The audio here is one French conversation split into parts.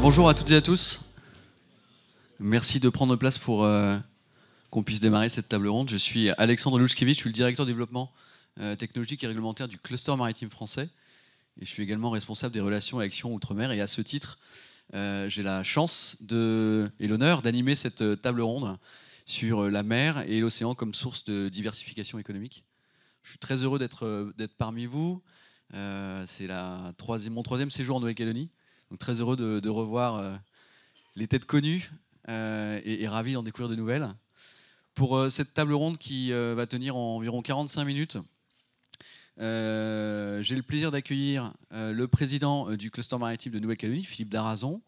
bonjour à toutes et à tous. Merci de prendre place pour euh, qu'on puisse démarrer cette table ronde. Je suis Alexandre Louchkevich, je suis le directeur développement euh, technologique et réglementaire du cluster maritime français. Et je suis également responsable des relations et actions outre-mer. Et à ce titre, euh, j'ai la chance et l'honneur d'animer cette table ronde sur la mer et l'océan comme source de diversification économique. Je suis très heureux d'être parmi vous. C'est mon troisième séjour en Nouvelle-Calédonie très heureux de, revoir euh, les têtes connues euh, et, ravi d'en découvrir de nouvelles. Pour euh, cette table ronde qui va tenir environ 45 minutes, j'ai le plaisir d'accueillir le président du cluster maritime de Nouvelle-Calédonie, Philippe Darazon,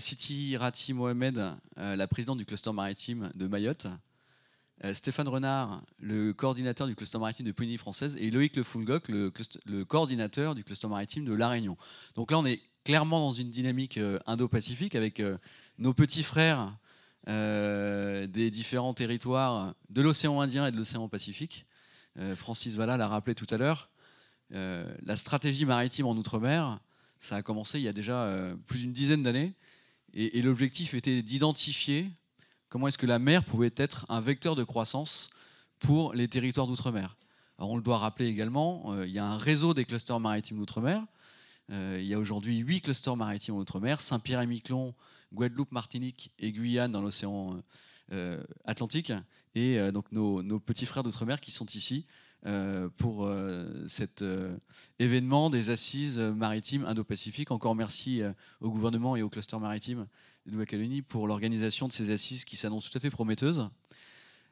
Siti Rati Mohamed, la présidente du cluster maritime de Mayotte, Stéphane Renard, le coordinateur du cluster maritime de Polynésie française, et Loïc Le le, le coordinateur du cluster maritime de La Réunion. Donc là, on est clairement dans une dynamique euh, indo-pacifique avec euh, nos petits frères euh, des différents territoires de l'océan Indien et de l'océan Pacifique. Francis Valla l'a rappelé tout à l'heure. la stratégie maritime en Outre-mer, ça a commencé il y a déjà plus d'une dizaine d'années. Et, l'objectif était d'identifier comment est-ce que la mer pouvait être un vecteur de croissance pour les territoires d'outre-mer. on le doit rappeler également, il y a un réseau des clusters maritimes d'outre-mer euh, il y a aujourd'hui huit clusters maritimes en Outre-mer, Saint-Pierre et Miquelon, Guadeloupe, Martinique et Guyane dans l'océan euh, Atlantique, et euh, donc nos, petits frères d'Outre-mer qui sont ici pour cet événement des assises maritimes indo pacifique Encore merci au gouvernement et au cluster maritime de Nouvelle-Calédonie pour l'organisation de ces assises qui s'annoncent tout à fait prometteuses.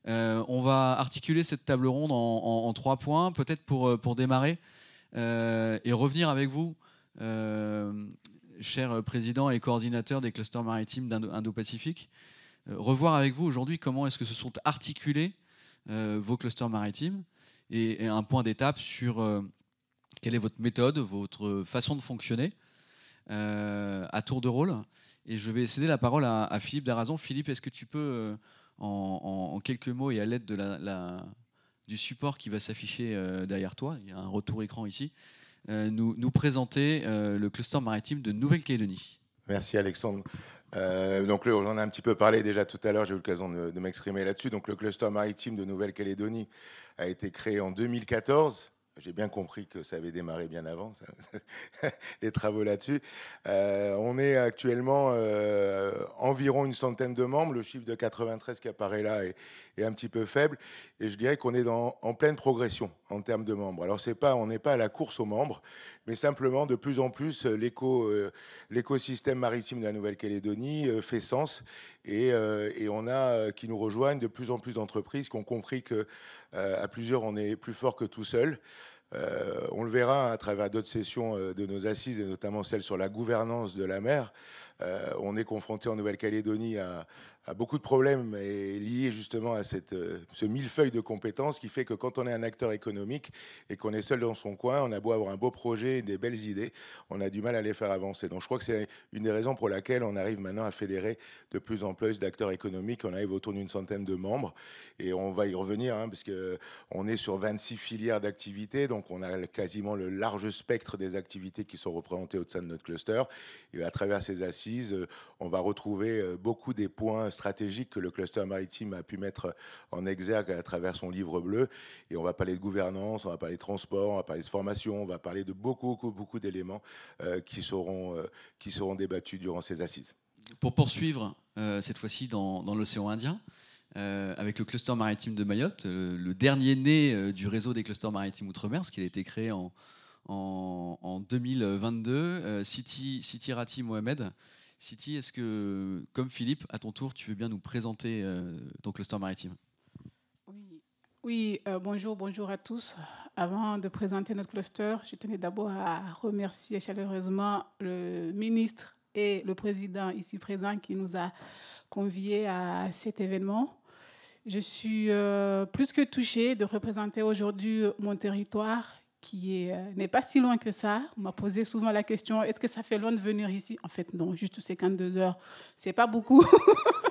on va articuler cette table ronde en, trois points, peut-être pour, pour démarrer et revenir avec vous euh, cher président et coordinateur des clusters maritimes d'Indo-Pacifique, euh, revoir avec vous aujourd'hui comment est-ce que se sont articulés euh, vos clusters maritimes et, un point d'étape sur quelle est votre méthode, votre façon de fonctionner à tour de rôle. Et je vais céder la parole à, Philippe Darazon. Philippe, est-ce que tu peux, en, quelques mots et à l'aide du support qui va s'afficher derrière toi, il y a un retour écran ici, euh, nous, présenter euh, le cluster maritime de Nouvelle-Calédonie. Merci Alexandre. Euh, donc, on a un petit peu parlé déjà tout à l'heure, j'ai eu l'occasion de, m'exprimer là-dessus. Donc, le cluster maritime de Nouvelle-Calédonie a été créé en 2014. J'ai bien compris que ça avait démarré bien avant, les travaux là-dessus. on est actuellement environ une centaine de membres. Le chiffre de 93 qui apparaît là est, est un petit peu faible. Et je dirais qu'on est en pleine progression en termes de membres. Alors, c'est pas, on n'est pas à la course aux membres, mais simplement, de plus en plus, euh, l'éco, euh, l'écosystème maritime de la Nouvelle-Calédonie euh, fait sens. Et, on a, qui nous rejoignent, de plus en plus d'entreprises qui ont compris que à plusieurs, on est plus fort que tout seul. on le verra à travers d'autres sessions de nos assises, et notamment celle sur la gouvernance de la mer. Euh, on est confronté en Nouvelle-Calédonie à, beaucoup de problèmes liés justement à cette, euh, ce millefeuille de compétences qui fait que quand on est un acteur économique et qu'on est seul dans son coin, on a beau avoir un beau projet, des belles idées, on a du mal à les faire avancer. Donc je crois que c'est une des raisons pour laquelle on arrive maintenant à fédérer de plus en plus d'acteurs économiques. On arrive autour d'une centaine de membres et on va y revenir hein, parce que on est sur 26 filières d'activités, donc on a quasiment le large spectre des activités qui sont représentées au sein de notre cluster. Et à travers ces assises euh, on va retrouver euh, beaucoup des points stratégiques que le cluster maritime a pu mettre en exergue à travers son livre bleu. Et on va parler de gouvernance, on va parler de transport, on va parler de formation, on va parler de beaucoup, beaucoup, beaucoup d'éléments euh, qui, seront, qui seront débattus durant ces assises. Pour poursuivre, cette fois-ci dans, l'océan Indien, avec le cluster maritime de Mayotte, le, dernier né du réseau des clusters maritimes outre-mer, ce qui a été créé en, en, 2022. City City Rati Mohamed, City, est-ce que, comme Philippe, à ton tour, tu veux bien nous présenter euh, ton cluster maritime Oui, euh, bonjour, bonjour à tous. Avant de présenter notre cluster, je tenais d'abord à remercier chaleureusement le ministre et le président ici présent qui nous a conviés à cet événement. Je suis euh, plus que touchée de représenter aujourd'hui mon territoire qui euh, n'est pas si loin que ça, On m'a posé souvent la question est-ce que ça fait loin de venir ici En fait, non, juste 52 heures, c'est pas beaucoup.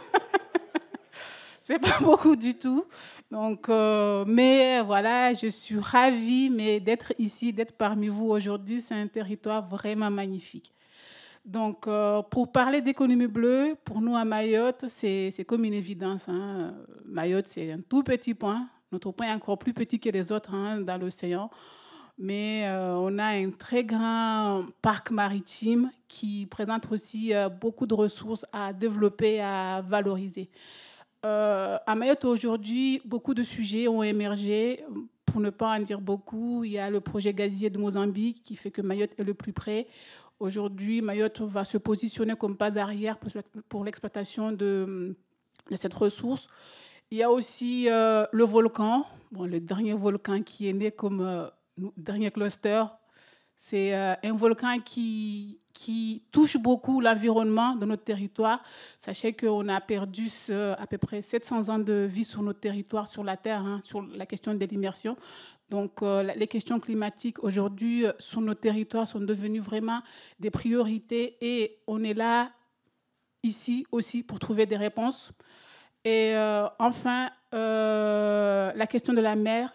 c'est pas beaucoup du tout. Donc, euh, mais euh, voilà, je suis ravie mais d'être ici, d'être parmi vous aujourd'hui. C'est un territoire vraiment magnifique. Donc, pour parler d'économie bleue, pour nous à Mayotte, c'est comme une évidence. Hein. Mayotte, c'est un tout petit point. Notre point est encore plus petit que les autres hein, dans l'océan mais euh, on a un très grand parc maritime qui présente aussi euh, beaucoup de ressources à développer, à valoriser. Euh, à Mayotte aujourd'hui, beaucoup de sujets ont émergé. Pour ne pas en dire beaucoup, il y a le projet gazier de Mozambique qui fait que Mayotte est le plus près. Aujourd'hui, Mayotte va se positionner comme base arrière pour l'exploitation de, cette ressource. Il y a aussi le volcan, bon, le dernier volcan qui est né comme dernier cluster, c'est euh, un volcan qui, touche beaucoup l'environnement de notre territoire. Sachez qu'on a perdu à peu près 700 ans de vie sur notre territoire, sur la Terre, hein, sur la question de l'immersion. Donc euh, les questions climatiques aujourd'hui euh, sur nos territoires sont devenues vraiment des priorités et on est là ici aussi pour trouver des réponses. Et enfin, la question de la mer,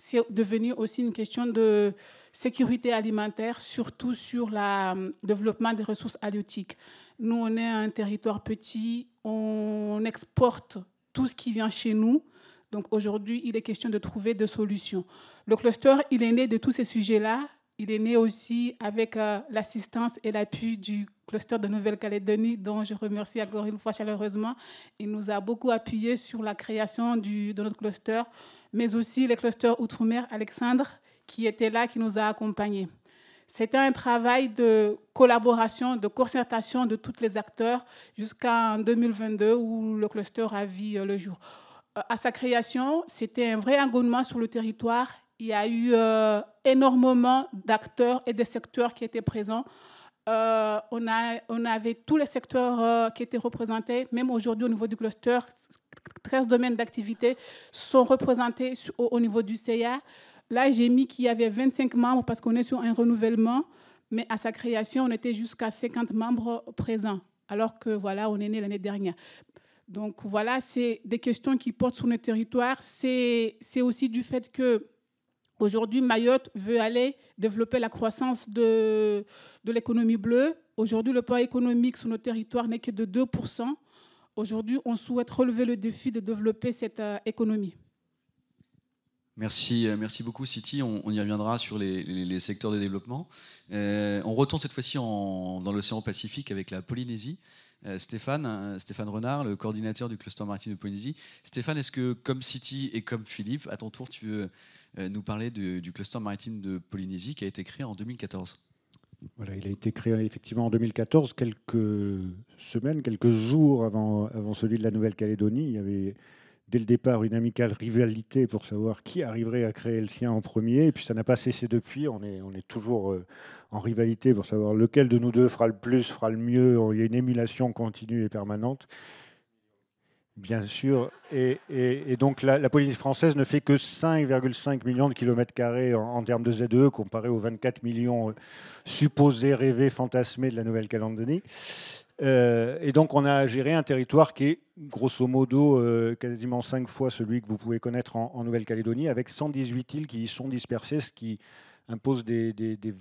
c'est devenu aussi une question de sécurité alimentaire, surtout sur le hum, développement des ressources halieutiques. Nous, on est un territoire petit, on exporte tout ce qui vient chez nous. Donc aujourd'hui, il est question de trouver des solutions. Le cluster, il est né de tous ces sujets-là. Il est né aussi avec euh, l'assistance et l'appui du cluster de Nouvelle-Calédonie, dont je remercie encore une fois chaleureusement. Il nous a beaucoup appuyé sur la création de notre cluster mais aussi les clusters Outre-mer Alexandre qui était là, qui nous a accompagnés. C'était un travail de collaboration, de concertation de tous les acteurs jusqu'en 2022 où le cluster a vu euh, le jour. Euh, à sa création, c'était un vrai engouement sur le territoire. Il y a eu euh, énormément d'acteurs et de secteurs qui étaient présents. on, a, on, avait tous les secteurs qui étaient représentés, même aujourd'hui au niveau du cluster, 13 domaines d'activité sont représentés au, niveau du CIA. Là, j'ai mis qu'il y avait 25 membres parce qu'on est sur un renouvellement, mais à sa création, on était jusqu'à 50 membres présents, alors que voilà, on est né l'année dernière. Donc voilà, c'est des questions qui portent sur nos territoires. C'est aussi du fait que aujourd'hui, Mayotte veut aller développer la croissance de, de l'économie bleue. Aujourd'hui, le poids économique sur nos territoires n'est que de 2%. Aujourd'hui, on souhaite relever le défi de développer cette euh, économie. Merci, euh, merci beaucoup City. On, y reviendra sur les, secteurs de développement. Euh, on retourne cette fois-ci dans l'océan Pacifique avec la Polynésie. Stéphane, Stéphane Renard, le coordinateur du cluster maritime de Polynésie. Stéphane, est-ce que comme City et comme Philippe, à ton tour, tu veux nous parler du cluster maritime de Polynésie qui a été créé en 2014 il a été créé effectivement en 2014, quelques semaines, quelques jours avant, celui de la Nouvelle-Calédonie. Il y avait dès le départ une amicale rivalité pour savoir qui arriverait à créer le sien en premier. Et puis ça n'a pas cessé depuis. on est toujours euh, en rivalité pour savoir lequel de nous deux fera le plus, fera le mieux. Il y a une émulation continue et permanente. Bien sûr. Et, donc la, la, Polynésie française ne fait que 5,5 millions de kilomètres carrés en, termes de ZE, comparé aux 24 millions euh, supposés, rêvés, fantasmés de la Nouvelle-Calédonie. Euh, et donc on a géré un territoire qui est grosso modo euh, quasiment 5 fois celui que vous pouvez connaître en, Nouvelle-Calédonie, avec 118 îles qui y sont dispersées, ce qui impose des,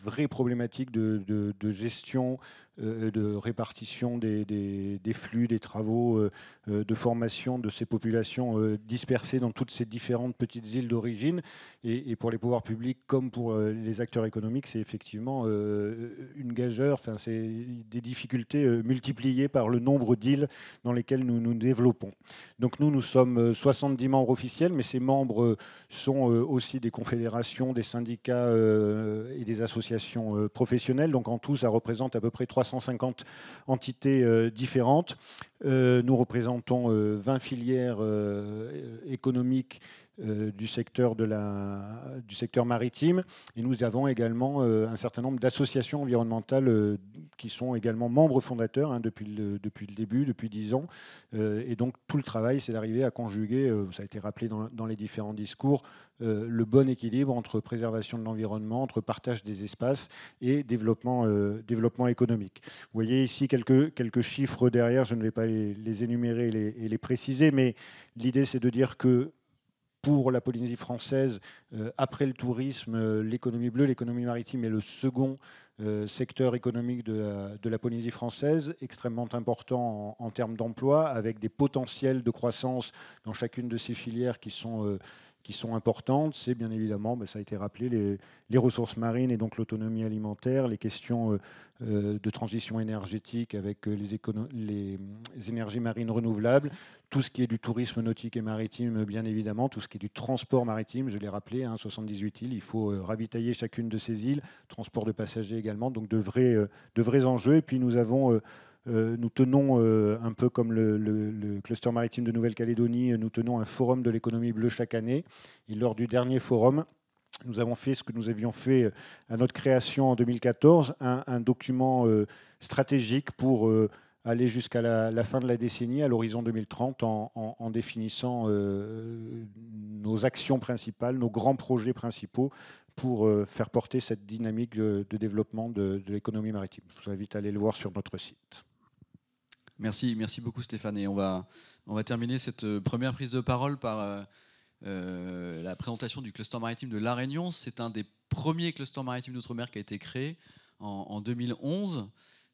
vraies problématiques de, de gestion, euh, de répartition des, des, flux, des travaux euh, euh, de formation de ces populations dispersées dans toutes ces différentes petites îles d'origine. Et, pour les pouvoirs publics comme pour les acteurs économiques, c'est effectivement une gageure, enfin, c'est des difficultés multipliées par le nombre d'îles dans lesquelles nous nous développons. Donc nous, nous sommes 70 membres officiels, mais ces membres sont aussi des confédérations, des syndicats et des associations professionnelles. Donc en tout, ça représente à peu près 300 150 entités euh, différentes. Euh, nous représentons 20 euh, filières économiques euh, du secteur, de la, du secteur maritime. Et nous avons également euh, un certain nombre d'associations environnementales euh, qui sont également membres fondateurs hein, depuis, le, depuis le début, depuis dix ans. et donc tout le travail, c'est d'arriver à conjuguer, ça a été rappelé dans, dans les différents discours, le bon équilibre entre préservation de l'environnement, entre partage des espaces et développement, développement économique. Vous voyez ici quelques, quelques chiffres derrière, je ne vais pas les, énumérer et les préciser, mais l'idée c'est de dire que pour la Polynésie française, euh, après le tourisme, euh, l'économie bleue, l'économie maritime est le second euh, secteur économique de la, de Polynésie française, extrêmement important en, en termes d'emploi, avec des potentiels de croissance dans chacune de ces filières qui sont qui sont importantes, c'est bien évidemment, ben, ça a été rappelé, les, ressources marines et donc l'autonomie alimentaire, les questions euh, euh, de transition énergétique avec euh, les, énergies marines renouvelables, tout ce qui est du tourisme nautique et maritime, bien évidemment, tout ce qui est du transport maritime, je l'ai rappelé, 78 hein, îles, il faut ravitailler chacune de ces îles, transport de passagers également, donc de vrais, de vrais enjeux. Et puis nous avons... Euh, nous tenons, euh, un peu comme le, cluster maritime de Nouvelle-Calédonie, euh, nous tenons un forum de l'économie bleue chaque année. Et lors du dernier forum, nous avons fait ce que nous avions fait à notre création en 2014, un, document stratégique pour aller jusqu'à la, fin de la décennie, à l'horizon 2030, en, définissant nos actions principales, nos grands projets principaux pour euh, faire porter cette dynamique de, développement de, l'économie maritime. Je vous invite à aller le voir sur notre site. Merci, merci beaucoup Stéphane. Et on va, on va terminer cette euh, première prise de parole par euh, la présentation du cluster maritime de La Réunion. C'est un des premiers clusters maritimes d'outre-mer qui a été créé en, 2011.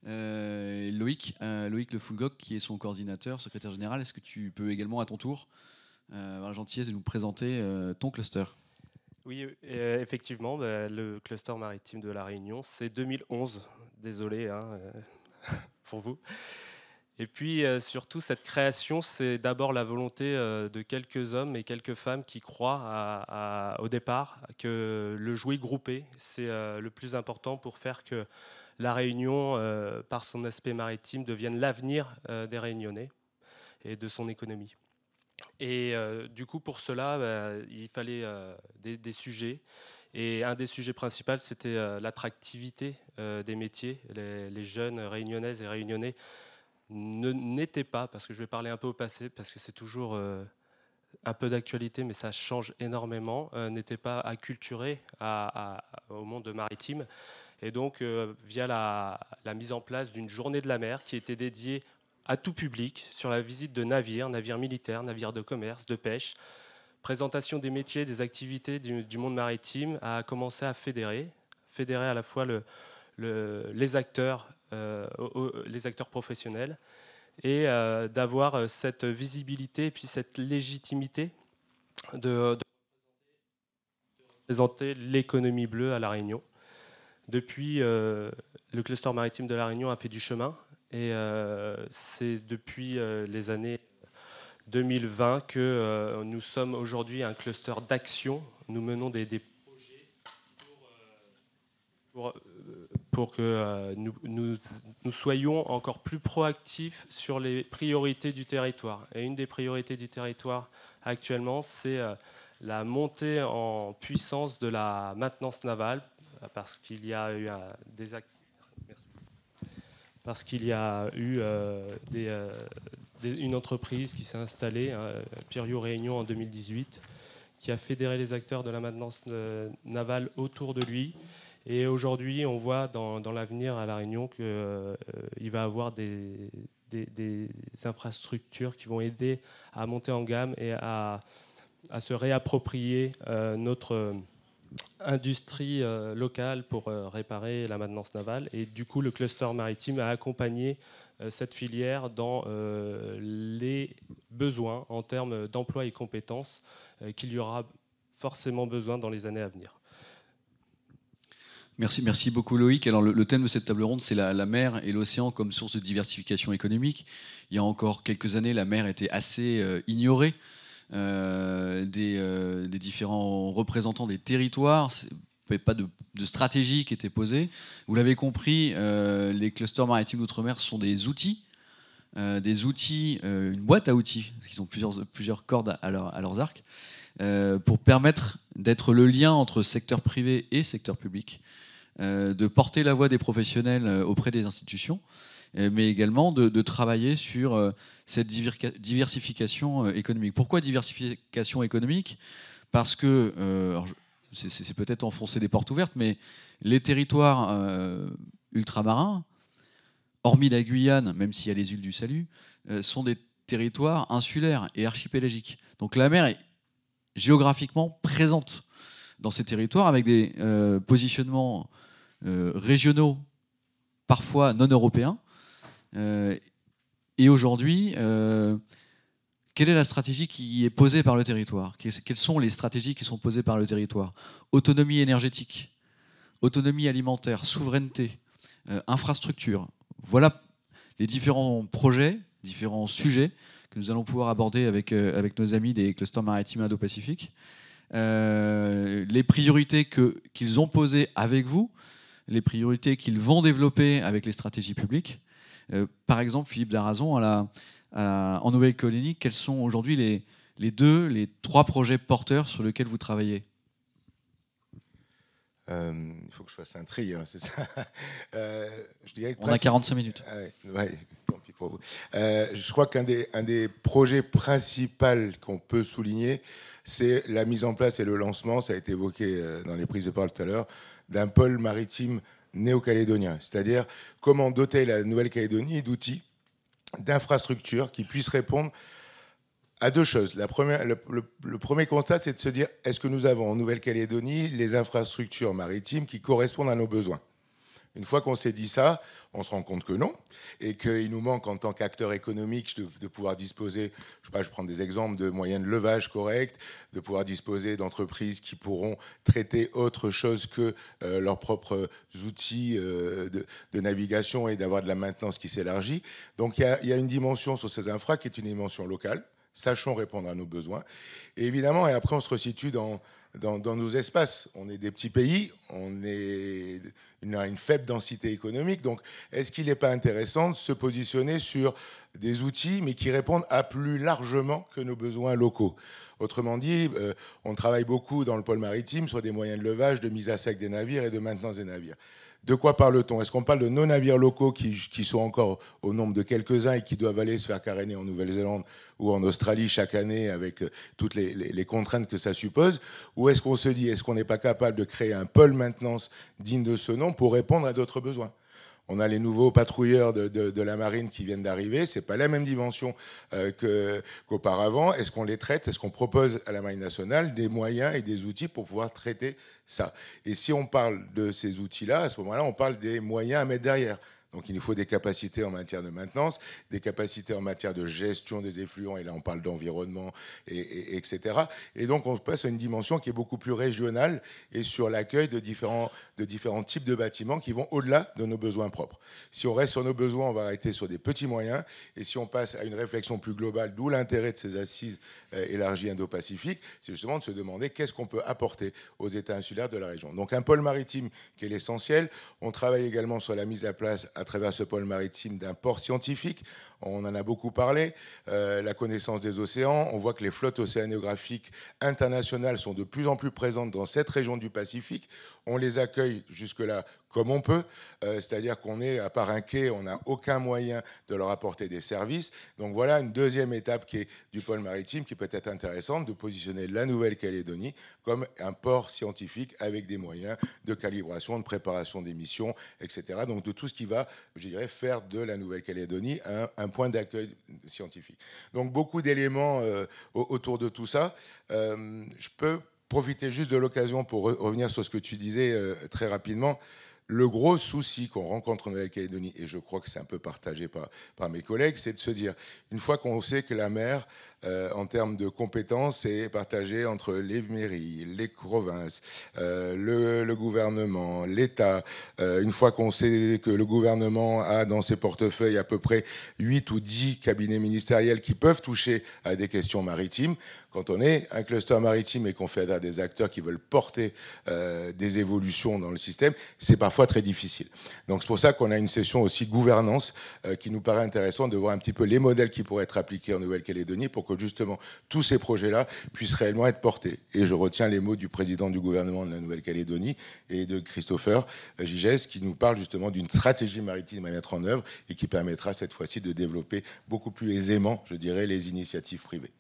Loïc, Loïc Le Foulgoc, qui est son coordinateur, secrétaire général, est-ce que tu peux également à ton tour, avoir la gentillesse de nous présenter ton cluster oui, euh, euh, effectivement, bah, le cluster maritime de La Réunion, c'est 2011. Désolé hein, euh, pour vous. Et puis surtout, cette création, c'est d'abord la volonté de quelques hommes et quelques femmes qui croient au départ que le jouet groupé, c'est le plus important pour faire que la Réunion, par son aspect maritime, devienne l'avenir des Réunionnais et de son économie. Et euh, du coup, pour cela, bah, il fallait euh, des, sujets. Et un des sujets principaux, c'était euh, l'attractivité des métiers. Les, jeunes réunionnaises et réunionnais n'étaient pas, parce que je vais parler un peu au passé, parce que c'est toujours un peu d'actualité, mais ça change énormément, n'étaient pas acculturés au monde maritime. Et donc, via la, la, mise en place d'une journée de la mer qui était dédiée à tout public sur la visite de navires, navires militaires, navires de commerce, de pêche. Présentation des métiers, des activités du, monde maritime a commencé à fédérer, fédérer à la fois le, les, acteurs, euh, les acteurs professionnels et euh, d'avoir euh, cette visibilité puis cette légitimité de, présenter l'économie bleue à La Réunion. Depuis, le cluster maritime de La Réunion a fait du chemin et euh, c'est depuis euh, les années 2020 que euh, nous sommes aujourd'hui un cluster d'action. Nous menons des, projets pour, que nous, soyons encore plus proactifs sur les priorités du territoire. Et une des priorités du territoire actuellement, c'est la montée en puissance de la maintenance navale, parce qu'il y a eu des actes parce qu'il y a eu euh, euh, une entreprise qui s'est installée, hein, Pierio Réunion en 2018, qui a fédéré les acteurs de la maintenance euh, navale autour de lui. Et aujourd'hui, on voit dans, l'avenir à La Réunion qu'il va avoir des, infrastructures qui vont aider à monter en gamme et à se réapproprier notre industrie euh, locale pour euh, réparer la maintenance navale. Et du coup, le cluster maritime a accompagné euh, cette filière dans les besoins en termes d'emploi et compétences qu'il y aura forcément besoin dans les années à venir. Merci, merci beaucoup Loïc. Alors le, thème de cette table ronde, c'est la, mer et l'océan comme source de diversification économique. Il y a encore quelques années, la mer était assez ignorée. Euh, euh, des, différents représentants des territoires. Pas de, stratégie qui était posée. Vous l'avez compris, euh, les clusters maritimes d'outre-mer sont des outils des outils, une boîte à outils, parce qu'ils ont plusieurs, cordes à, leurs arcs, pour permettre d'être le lien entre secteur privé et secteur public, de porter la voix des professionnels auprès des institutions. Euh, mais également de, travailler sur euh, cette diversification euh, économique. Pourquoi diversification économique Parce que, c'est peut-être enfoncer des portes ouvertes, mais les territoires ultramarins, hormis la Guyane, même s'il y a les îles du Salut, sont des territoires insulaires et archipélagiques. Donc la mer est géographiquement présente dans ces territoires avec des positionnements régionaux parfois non européens euh, et aujourd'hui, euh, quelle est la stratégie qui est posée par le territoire Quelles sont les stratégies qui sont posées par le territoire Autonomie énergétique, autonomie alimentaire, souveraineté, euh, infrastructure. Voilà les différents projets, différents sujets que nous allons pouvoir aborder avec, avec nos amis des clusters maritimes indo Pacifique, les priorités qu'ils ont posées avec vous, les priorités qu'ils vont développer avec les stratégies publiques. Euh, par exemple, Philippe Darazon, à en nouvelle colonie quels sont aujourd'hui les, les, deux, les trois projets porteurs sur lesquels vous travaillez euh, il faut que je fasse un tri, hein, c'est ça. Euh, On a 45 minutes. Ah je crois qu'un des, un des projets principaux qu'on peut souligner, c'est la mise en place et le lancement, ça a été évoqué dans les prises de parole tout à l'heure, d'un pôle maritime néo-calédonien, c'est-à-dire comment doter la Nouvelle-Calédonie d'outils, d'infrastructures qui puissent répondre à deux choses. La première, le, premier constat, c'est de se dire est-ce que nous avons en Nouvelle-Calédonie les infrastructures maritimes qui correspondent à nos besoins une fois qu'on s'est dit ça, on se rend compte que non, et qu'il nous manque en tant qu'acteurs économiques de, pouvoir disposer, je, sais pas, je prends des exemples de moyens de levage corrects, de pouvoir disposer d'entreprises qui pourront traiter autre chose que euh, leurs propres outils euh, de, navigation et d'avoir de la maintenance qui s'élargit. Donc il y, a une dimension sur ces infra qui est une dimension locale, sachons répondre à nos besoins. Et évidemment, et après on se resitue dans dans, nos espaces. On est des petits pays, on, a une faible densité économique. Donc, est-ce qu'il n'est pas intéressant de se positionner sur des outils, mais qui répondent à plus largement que nos besoins locaux Autrement dit, euh, on travaille beaucoup dans le pôle maritime sur des moyens de levage, de mise à sec des navires et de maintenance des navires. De quoi parle-t-on Est-ce qu'on parle de nos navires locaux qui, sont encore au nombre de quelques-uns et qui doivent aller se faire caréner en Nouvelle-Zélande ou en Australie chaque année avec euh, toutes les, les contraintes que ça suppose Ou est-ce qu'on se dit, est-ce qu'on n'est pas capable de créer un pôle maintenance digne de ce nom pour répondre à d'autres besoins on a les nouveaux patrouilleurs de, la marine qui viennent d'arriver. C'est pas la même dimension euh, qu'auparavant. Est-ce qu'on les traite Est-ce qu'on propose à la marine nationale des moyens et des outils pour pouvoir traiter ça Et si on parle de ces outils-là, à ce moment-là, on parle des moyens à mettre derrière. Donc il nous faut des capacités en matière de maintenance, des capacités en matière de gestion des effluents, et là on parle d'environnement, et, etc. Et donc on passe à une dimension qui est beaucoup plus régionale et sur l'accueil de différents, de différents types de bâtiments qui vont au-delà de nos besoins propres. Si on reste sur nos besoins, on va arrêter sur des petits moyens, et si on passe à une réflexion plus globale, d'où l'intérêt de ces assises euh, élargies indo pacifique c'est justement de se demander qu'est-ce qu'on peut apporter aux États insulaires de la région. Donc un pôle maritime qui est l'essentiel. On travaille également sur la mise à place à travers ce pôle maritime d'un port scientifique. On en a beaucoup parlé. Euh, la connaissance des océans. On voit que les flottes océanographiques internationales sont de plus en plus présentes dans cette région du Pacifique on les accueille jusque-là comme on peut, euh, c'est-à-dire qu'on est à part un quai, on n'a aucun moyen de leur apporter des services. Donc voilà une deuxième étape qui est du pôle maritime qui peut être intéressante de positionner la Nouvelle-Calédonie comme un port scientifique avec des moyens de calibration, de préparation des missions, etc. Donc de tout ce qui va, je dirais, faire de la Nouvelle-Calédonie un, point d'accueil scientifique. Donc beaucoup d'éléments euh, autour de tout ça. Euh, je peux profiter juste de l'occasion pour revenir sur ce que tu disais euh, très rapidement. Le gros souci qu'on rencontre en Nouvelle-Calédonie, et je crois que c'est un peu partagé par, par mes collègues, c'est de se dire, une fois qu'on sait que la mer euh, en termes de compétences et partagé entre les mairies, les provinces, euh, le, gouvernement, l'État. Euh, une fois qu'on sait que le gouvernement a dans ses portefeuilles à peu près 8 ou 10 cabinets ministériels qui peuvent toucher à des questions maritimes, quand on est un cluster maritime et qu'on fait à des acteurs qui veulent porter des évolutions dans le système, c'est parfois très difficile. Donc c'est pour ça qu'on a une session aussi gouvernance qui nous paraît intéressante de voir un petit peu les modèles qui pourraient être appliqués en Nouvelle-Calédonie pour que justement tous ces projets-là puissent réellement être portés. Et je retiens les mots du président du gouvernement de la Nouvelle-Calédonie et de Christopher Gigès qui nous parle justement d'une stratégie maritime à mettre en œuvre et qui permettra cette fois-ci de développer beaucoup plus aisément, je dirais, les initiatives privées.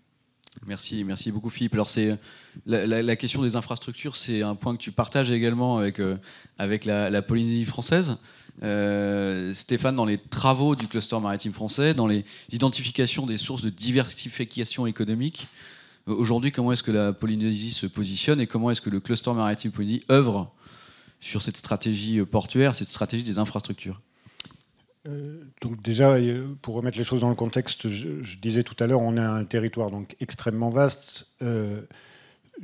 Merci, merci beaucoup Philippe. Alors c'est la, question des infrastructures, c'est un point que tu partages également avec, euh, avec la, Polynésie française. Euh, Stéphane, dans les travaux du cluster maritime français, dans les identifications des sources de diversification économique, euh, aujourd'hui, comment est-ce que la Polynésie se positionne et comment est-ce que le cluster maritime Polynésie œuvre sur cette stratégie portuaire, cette stratégie des infrastructures euh, donc déjà, euh, pour remettre les choses dans le contexte, je, disais tout à l'heure, on a un territoire donc extrêmement vaste. Euh,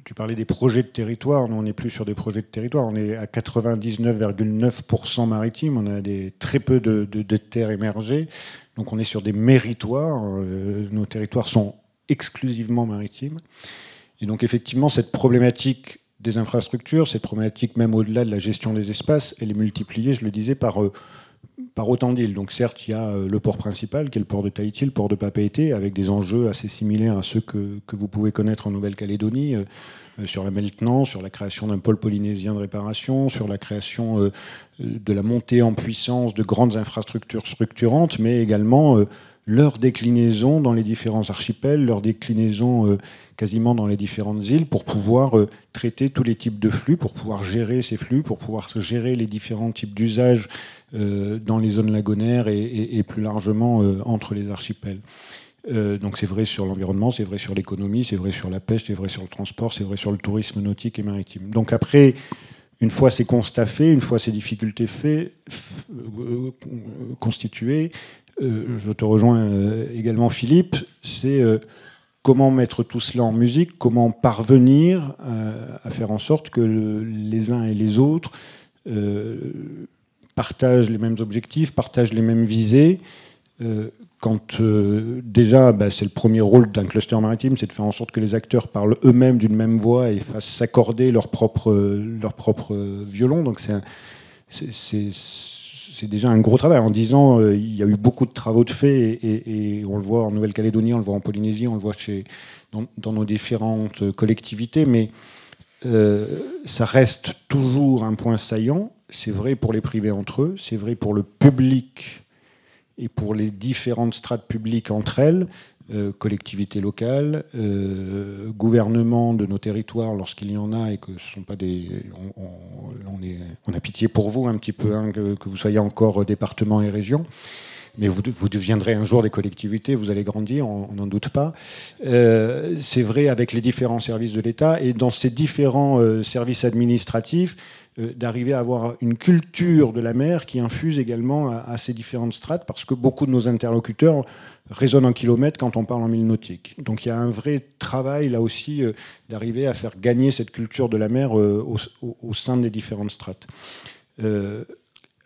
tu parlais des projets de territoire. Nous, on n'est plus sur des projets de territoire. On est à 99,9% maritime. On a des, très peu de, terres émergées. Donc, on est sur des méritoires. nos territoires sont exclusivement maritimes. Et donc, effectivement, cette problématique des infrastructures, cette problématique même au-delà de la gestion des espaces, elle est multipliée, je le disais, par par autant d'îles. Donc certes, il y a euh, le port principal, qui est le port de Tahiti, le port de Papeete, avec des enjeux assez similaires à ceux que, vous pouvez connaître en Nouvelle-Calédonie, euh, euh, sur la maintenance, sur la création d'un pôle polynésien de réparation, sur la création de la montée en puissance de grandes infrastructures structurantes, mais également leur déclinaison dans les différents archipels, leur déclinaison euh, quasiment dans les différentes îles, pour pouvoir euh, traiter tous les types de flux, pour pouvoir gérer ces flux, pour pouvoir gérer les différents types d'usages euh, dans les zones lagonnaires et, plus largement entre les archipels. donc c'est vrai sur l'environnement, c'est vrai sur l'économie, c'est vrai sur la pêche, c'est vrai sur le transport, c'est vrai sur le tourisme nautique et maritime. Donc après, une fois ces constats faits, une fois ces difficultés faites, constituées, euh, je te rejoins euh, également Philippe, c'est euh, comment mettre tout cela en musique, comment parvenir à, faire en sorte que les uns et les autres partagent les mêmes objectifs, partagent les mêmes visées. quand déjà, bah, c'est le premier rôle d'un cluster maritime, c'est de faire en sorte que les acteurs parlent eux-mêmes d'une même voix et fassent s'accorder leur propre, leur propre violon. Donc c'est c'est déjà un gros travail. En disant ans, euh, il y a eu beaucoup de travaux de fait, et, on le voit en Nouvelle-Calédonie, on le voit en Polynésie, on le voit chez, dans, nos différentes collectivités, mais euh, ça reste toujours un point saillant. C'est vrai pour les privés entre eux, c'est vrai pour le public et pour les différentes strates publiques entre elles, euh, collectivités locales, euh, gouvernement de nos territoires lorsqu'il y en a et que ce sont pas des. On, est, on a pitié pour vous un petit peu, hein, que, vous soyez encore euh, département et région mais vous, vous, deviendrez un jour des collectivités, vous allez grandir, on n'en doute pas. c'est vrai avec les différents services de l'État et dans ces différents services administratifs, euh, d'arriver à avoir une culture de la mer qui infuse également à, ces différentes strates, parce que beaucoup de nos interlocuteurs résonnent en kilomètres quand on parle en mille nautiques. Donc il y a un vrai travail là aussi euh, d'arriver à faire gagner cette culture de la mer euh, au, sein des différentes strates.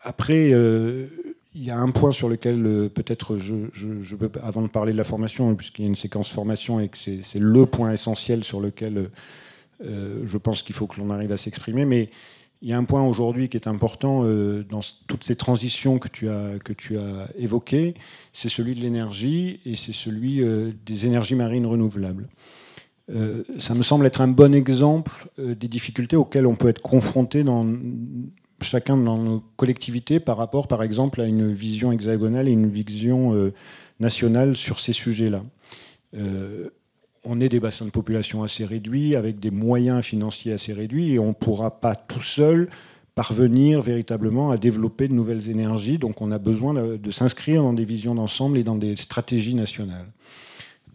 après, il y a un point sur lequel peut-être je, peux, avant de parler de la formation, puisqu'il y a une séquence formation et que c'est le point essentiel sur lequel je pense qu'il faut que l'on arrive à s'exprimer, mais il y a un point aujourd'hui qui est important euh, dans toutes ces transitions que tu as, que tu as évoquées, c'est celui de l'énergie et c'est celui euh, des énergies marines renouvelables. Euh, ça me semble être un bon exemple des difficultés auxquelles on peut être confronté dans chacun de nos collectivités par rapport, par exemple, à une vision hexagonale et une vision nationale sur ces sujets-là on est des bassins de population assez réduits, avec des moyens financiers assez réduits, et on ne pourra pas tout seul parvenir véritablement à développer de nouvelles énergies. Donc on a besoin de, s'inscrire dans des visions d'ensemble et dans des stratégies nationales,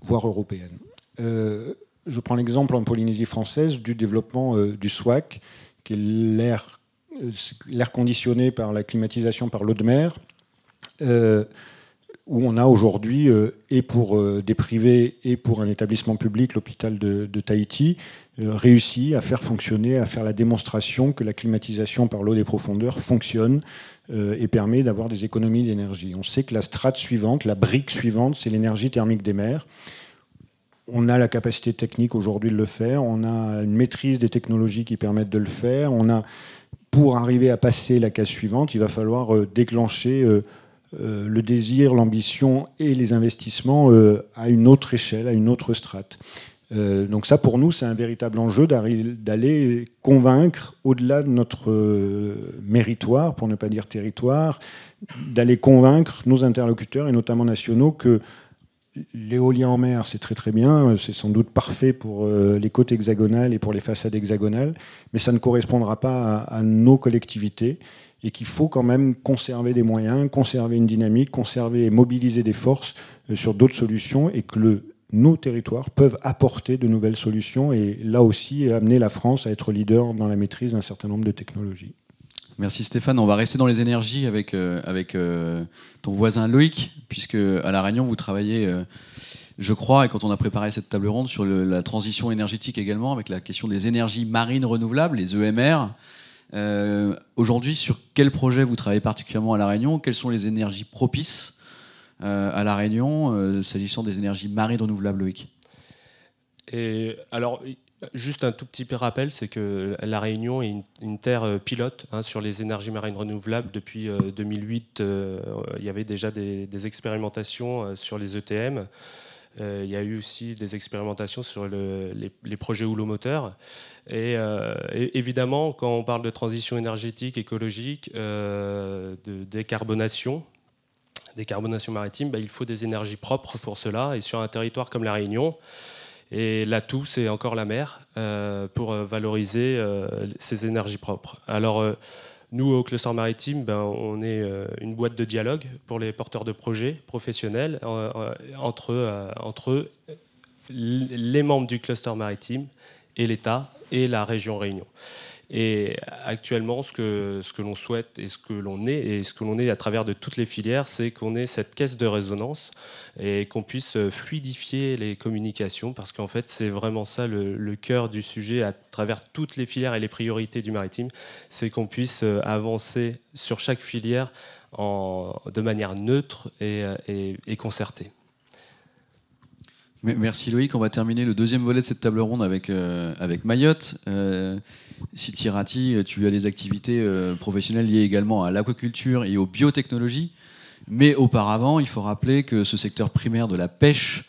voire européennes. Euh, je prends l'exemple en Polynésie française du développement euh, du SWAC, qui est l'air, euh, l'air conditionné par la climatisation par l'eau de mer où on a aujourd'hui, euh, et pour euh, des privés et pour un établissement public, l'hôpital de, Tahiti, euh, réussi à faire fonctionner, à faire la démonstration que la climatisation par l'eau des profondeurs fonctionne et permet d'avoir des économies d'énergie. On sait que la strate suivante, la brique suivante, c'est l'énergie thermique des mers. On a la capacité technique aujourd'hui de le faire, on a une maîtrise des technologies qui permettent de le faire, on a, pour arriver à passer la case suivante, il va falloir déclencher euh, le désir, l'ambition et les investissements euh, à une autre échelle, à une autre strate. Euh, donc ça, pour nous, c'est un véritable enjeu d'aller convaincre au-delà de notre méritoire, pour ne pas dire territoire, d'aller convaincre nos interlocuteurs, et notamment nationaux, que l'éolien en mer, c'est très très bien, c'est sans doute parfait pour les côtes hexagonales et pour les façades hexagonales, mais ça ne correspondra pas à nos collectivités et qu'il faut quand même conserver des moyens, conserver une dynamique, conserver et mobiliser des forces euh, sur d'autres solutions et que nos territoires peuvent apporter de nouvelles solutions et là aussi amener la France à être leader dans la maîtrise d'un certain nombre de technologies. Merci Stéphane. On va rester dans les énergies avec, euh, avec euh, ton voisin Loïc, puisque à La Réunion, vous travaillez, je crois, et quand on a préparé cette table ronde, sur la transition énergétique également, avec la question des énergies marines renouvelables, les EMR. Euh, aujourd'hui, sur quel projet vous travaillez particulièrement à La Réunion Quelles sont les énergies propices euh, à La Réunion, euh, s'agissant des énergies marines renouvelables, Loïc Et alors, Juste un tout petit rappel, c'est que La Réunion est une, terre pilote hein, sur les énergies marines renouvelables. Depuis 2008, il y avait déjà des, expérimentations sur les ETM. Euh, il y a eu aussi des expérimentations sur les, projets houlomoteurs. Et, euh, et, évidemment, quand on parle de transition énergétique, écologique, euh, de décarbonation, décarbonation maritime, bah, il faut des énergies propres pour cela. Et sur un territoire comme La Réunion, et là tout c'est encore la mer pour valoriser ces énergies propres. Alors, nous, au Cluster Maritime, ben, on est euh, une boîte de dialogue pour les porteurs de projets professionnels euh, euh, entre les membres du Cluster Maritime et l'État et la région Réunion. Et actuellement, ce que, l'on souhaite et ce que l'on est, et ce que l'on est à travers de toutes les filières, c'est qu'on ait cette caisse de résonance et qu'on puisse euh, fluidifier les communications, parce qu'en fait, c'est vraiment ça le, cœur du sujet à travers toutes les filières et les priorités du maritime, c'est qu'on puisse euh, avancer sur chaque filière de manière neutre et euh, concertée. Merci Loïc. On va terminer le deuxième volet de cette table ronde avec, euh, avec Mayotte. Euh, Rati, euh, tu as des activités euh, professionnelles liées également à l'aquaculture et aux biotechnologies. Mais auparavant, il faut rappeler que ce secteur primaire de la pêche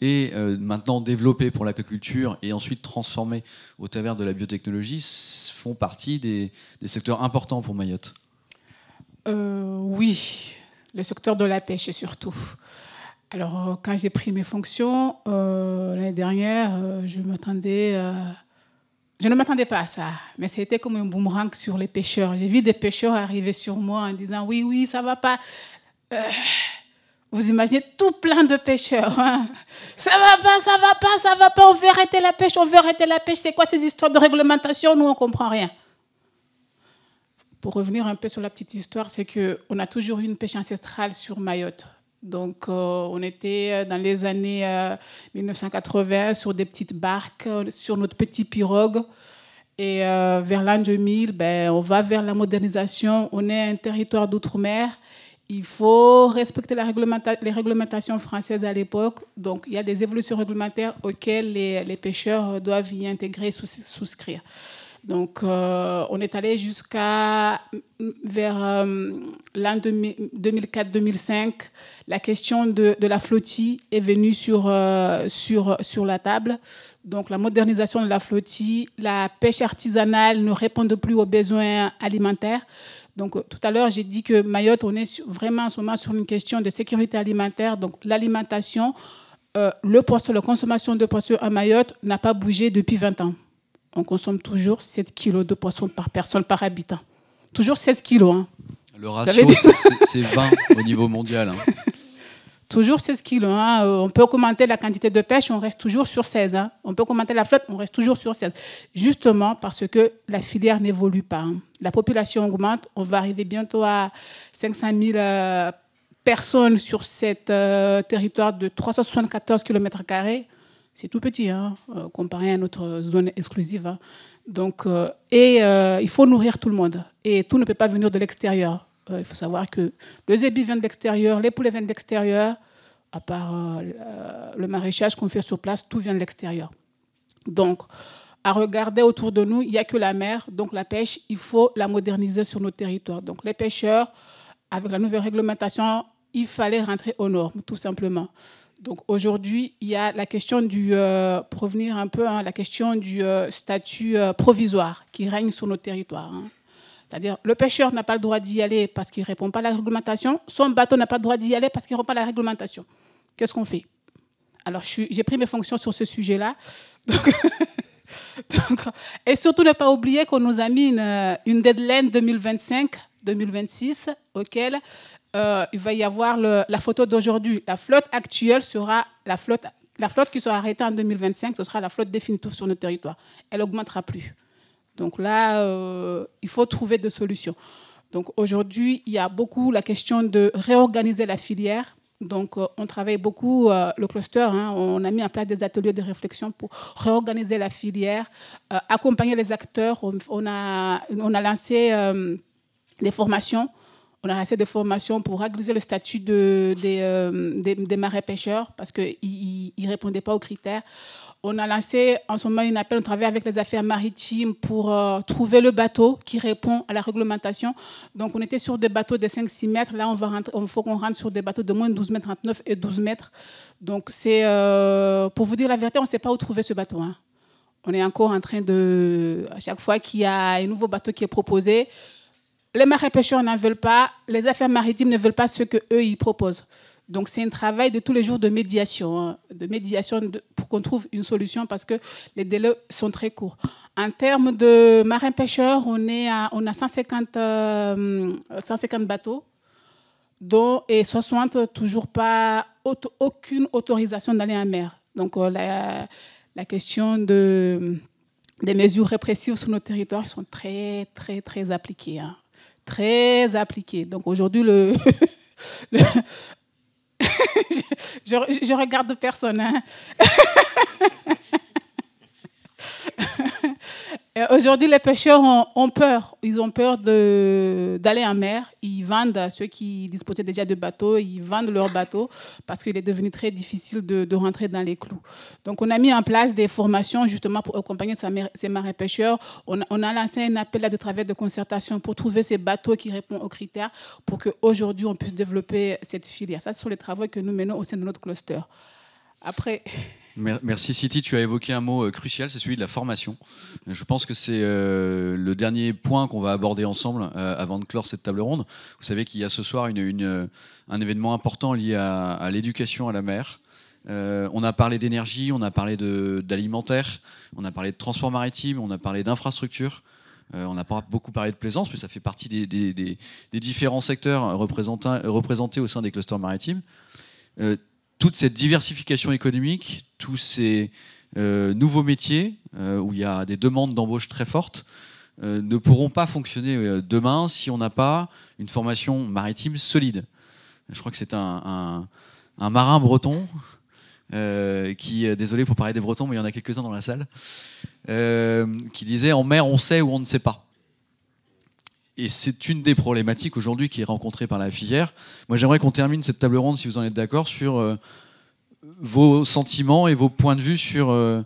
est maintenant développé pour l'aquaculture et ensuite transformé au travers de la biotechnologie font partie des, secteurs importants pour Mayotte. oui, le secteur de la pêche et surtout. Alors, euh, quand j'ai pris mes fonctions euh, l'année dernière, euh, je m'attendais. ne m'attendais pas à ça, mais c'était comme un boomerang sur les pêcheurs. J'ai vu des pêcheurs arriver sur moi en disant Oui, oui, ça va pas. vous imaginez tout plein de pêcheurs. Hein. Ça va pas, ça va pas, ça va pas, on veut arrêter la pêche, on veut arrêter la pêche. C'est quoi ces histoires de réglementation Nous, on comprend rien. Pour revenir un peu sur la petite histoire, c'est que on a toujours eu une pêche ancestrale sur Mayotte. Donc, euh, on était euh, dans les années 1980 euh, sur des petites barques, sur notre petite pirogue. Et vers l'an 2000, ben, on va vers la modernisation. On est un territoire d'outre-mer. Il faut respecter les réglementations françaises à l'époque. Donc, il y a des évolutions réglementaires auxquelles les, pêcheurs doivent y intégrer, et souscrire. Donc, euh, on est allé jusqu'à vers euh, l'an 2004-2005. La question de, la flottie est venue sur, euh, sur, sur la table. Donc, la modernisation de la flottie, la pêche artisanale ne répondent plus aux besoins alimentaires. Donc, tout à l'heure, j'ai dit que Mayotte, on est vraiment en ce moment sur une question de sécurité alimentaire. Donc, l'alimentation, le poste, la consommation de poisson à Mayotte n'a pas bougé depuis 20 ans on consomme toujours 7 kilos de poisson par personne, par habitant. Toujours 16 kilos. Hein. Le ratio, c'est 20 au niveau mondial. Hein. toujours 16 kilos. Hein. Euh, on peut augmenter la quantité de pêche, on reste toujours sur 16. On peut augmenter la flotte, on reste toujours sur 16. Justement parce que la filière n'évolue pas. La population augmente. On va arriver bientôt à 500 000 euh, personnes sur cet euh, territoire de 374 km carrés c'est tout petit, hein, euh, comparé à notre zone exclusive. Hein. Donc, euh, et euh, il faut nourrir tout le monde. Et tout ne peut pas venir de l'extérieur. il faut savoir que le zébi vient de l'extérieur, les poulets viennent de l'extérieur, à part le maraîchage qu'on fait sur place, tout vient de l'extérieur. Donc, à regarder autour de nous, il n'y a que la mer. Donc, la pêche, il faut la moderniser sur nos territoires. Donc, les pêcheurs, avec la nouvelle réglementation, il fallait rentrer au normes, tout simplement. Donc aujourd'hui, il y a la question du, euh, un peu, hein, la question du euh, statut euh, provisoire qui règne sur nos territoires. Hein. C'est-à-dire, le pêcheur n'a pas le droit d'y aller parce qu'il ne répond pas à la réglementation, son bateau n'a pas le droit d'y aller parce qu'il ne répond pas à la réglementation. Qu'est-ce qu'on fait Alors, j'ai pris mes fonctions sur ce sujet-là. et surtout, ne pas oublier qu'on nous a mis une, une deadline 2025 2026, auquel euh, il va y avoir la photo d'aujourd'hui. La flotte actuelle sera la flotte, la flotte qui sera arrêtée en 2025, ce sera la flotte définitive sur notre territoire. Elle n'augmentera plus. Donc là, euh, il faut trouver des solutions. Donc aujourd'hui, il y a beaucoup la question de réorganiser la filière. Donc euh, on travaille beaucoup le cluster. Hein. on a mis en place des ateliers de réflexion pour réorganiser la filière, accompagner les acteurs. On, a, on a lancé des formations on a assez de formations pour régulariser le statut euh, des, des, marais-pêcheurs parce qu'ils ne répondaient pas aux critères. On a lancé en ce moment une appel, on travaille avec les affaires maritimes pour euh, trouver le bateau qui répond à la réglementation. Donc on était sur des bateaux de 5-6 mètres, là on va faut qu'on rentre sur des bateaux de moins de 12 mètres, 39 et 12 mètres. Donc c'est, euh, pour vous dire la vérité, on ne sait pas où trouver ce bateau. Hein. On est encore en train de, à chaque fois qu'il y a un nouveau bateau qui est proposé, les marins pêcheurs n'en veulent pas, les affaires maritimes ne veulent pas ce que eux ils proposent. Donc c'est un travail de tous les jours de médiation, hein, de médiation pour qu'on trouve une solution parce que les délais sont très courts. En termes de marins pêcheurs, on, est on a 150, 150 euh, bateaux dont et 60 toujours pas aucune autorisation d'aller en mer. Donc euh, la, question de, des mesures répressives sur nos territoires sont très très très appliquées. Hein très appliqué. Donc aujourd'hui, le, je, regarde personne. Hein. Euh, aujourd'hui, les pêcheurs ont, peur. Ils ont peur d'aller en mer. Ils vendent à ceux qui disposaient déjà de bateaux, ils vendent leurs bateaux parce qu'il est devenu très difficile de, rentrer dans les clous. Donc, on a mis en place des formations justement pour accompagner ces marins pêcheurs. On, a lancé un appel à de travail de concertation pour trouver ces bateaux qui répondent aux critères pour qu'aujourd'hui, on puisse développer cette filière. Ça, ce sont les travaux que nous menons au sein de notre cluster. Après. Merci City, tu as évoqué un mot euh, crucial, c'est celui de la formation. Je pense que c'est euh, le dernier point qu'on va aborder ensemble euh, avant de clore cette table ronde. Vous savez qu'il y a ce soir une, un événement important lié à, l'éducation à la mer. on a parlé d'énergie, on a parlé d'alimentaire, on a parlé de transport maritime, on a parlé d'infrastructure. on n'a pas beaucoup parlé de plaisance, mais ça fait partie des, différents secteurs représentés au sein des clusters maritimes toute cette diversification économique, tous ces euh, nouveaux métiers euh, où il y a des demandes d'embauche très fortes, euh, ne pourront pas fonctionner demain si on n'a pas une formation maritime solide. Je crois que c'est un, marin breton qui, désolé pour parler des bretons, mais il y en a quelques-uns dans la salle, qui disait en mer on sait ou on ne sait pas et c'est une des problématiques aujourd'hui qui est rencontrée par la filière. Moi, j'aimerais qu'on termine cette table ronde, si vous en êtes d'accord, sur euh, vos sentiments et vos points de vue sur euh,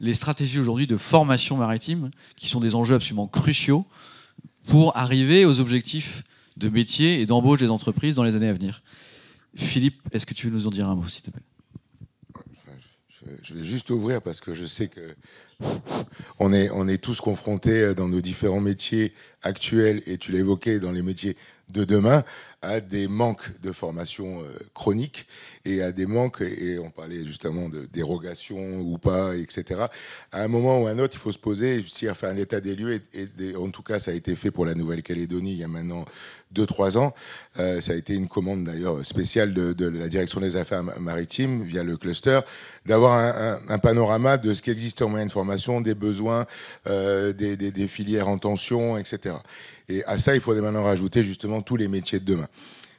les stratégies aujourd'hui de formation maritime, qui sont des enjeux absolument cruciaux pour arriver aux objectifs de métier et d'embauche des entreprises dans les années à venir. Philippe, est-ce que tu veux nous en dire un mot, s'il te plaît je vais juste ouvrir parce que je sais que on est, on est tous confrontés euh, dans nos différents métiers actuels, et tu l'as évoqué, dans les métiers de demain à des manques de formation euh, chroniques et à des manques, et on parlait justement de dérogation ou pas, etc. À un moment ou à un autre, il faut se poser, si on faire un état des lieux, et, en tout cas, ça a été fait pour la Nouvelle-Calédonie il y a maintenant 2-3 ans. Euh, ça a été une commande d'ailleurs spéciale de, la direction des affaires maritimes via le cluster, d'avoir un, panorama de ce qui existe en moyenne de formation, des besoins, euh, des, des filières en tension, etc. Et à ça, il faudrait maintenant rajouter justement tous les métiers de demain.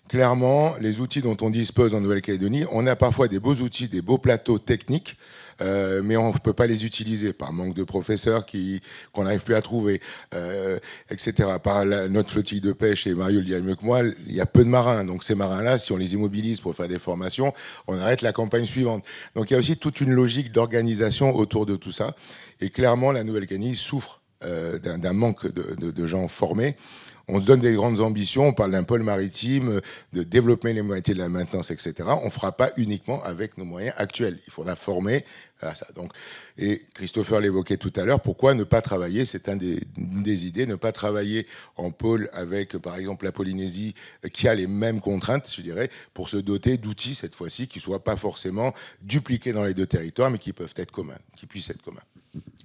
Clairement, les outils dont on dispose en Nouvelle-Calédonie, on a parfois des beaux outils, des beaux plateaux techniques, euh, mais on ne peut pas les utiliser par manque de professeurs qui qu'on n'arrive plus à trouver, euh, etc. Par notre flottille de pêche, et Mario le dirait mieux que moi, il y a peu de marins. Donc ces marins-là, si on les immobilise pour faire des formations, on arrête la campagne suivante. Donc il y a aussi toute une logique d'organisation autour de tout ça. Et clairement, la Nouvelle-Calédonie souffre euh, d'un manque de, gens formés. On se donne des grandes ambitions, on parle d'un pôle maritime, de développer les moitiés de la maintenance, etc. On ne fera pas uniquement avec nos moyens actuels. Il faudra former à ça. Donc, et Christopher l'évoquait tout à l'heure, pourquoi ne pas travailler C'est un des, une des idées, ne pas travailler en pôle avec, par exemple, la Polynésie, euh, qui a les mêmes contraintes, je dirais, pour se doter d'outils cette fois-ci qui ne soient pas forcément dupliqués dans les deux territoires, mais qui peuvent être communs, qui puissent être communs.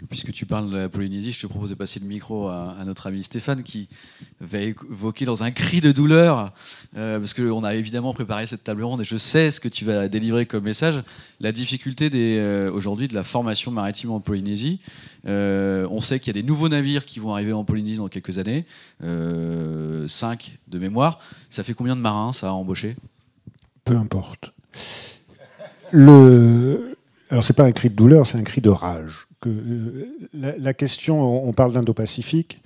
Puisque tu parles de la Polynésie, je te propose de passer le micro à, notre ami Stéphane qui va évoquer dans un cri de douleur, euh, parce parce qu'on a évidemment préparé cette table ronde et je sais ce que tu vas délivrer comme message, la difficulté euh, aujourd'hui de la formation maritime en Polynésie. Euh, on sait qu'il y a des nouveaux navires qui vont arriver en Polynésie dans quelques années, 5 de mémoire. Ça fait combien de marins ça a embauché Peu importe. Le... Alors c'est pas un cri de douleur, c'est un cri de rage que euh, la, question, on parle d'Indo-Pacifique,